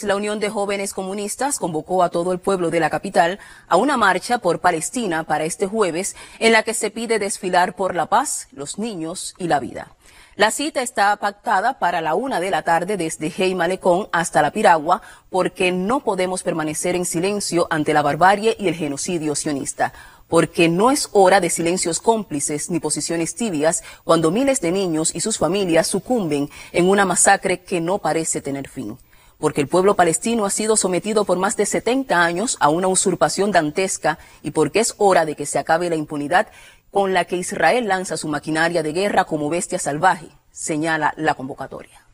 La Unión de Jóvenes Comunistas convocó a todo el pueblo de la capital a una marcha por Palestina para este jueves en la que se pide desfilar por la paz, los niños y la vida. La cita está pactada para la una de la tarde desde Hey hasta La Piragua porque no podemos permanecer en silencio ante la barbarie y el genocidio sionista porque no es hora de silencios cómplices ni posiciones tibias cuando miles de niños y sus familias sucumben en una masacre que no parece tener fin porque el pueblo palestino ha sido sometido por más de 70 años a una usurpación dantesca y porque es hora de que se acabe la impunidad con la que Israel lanza su maquinaria de guerra como bestia salvaje, señala la convocatoria.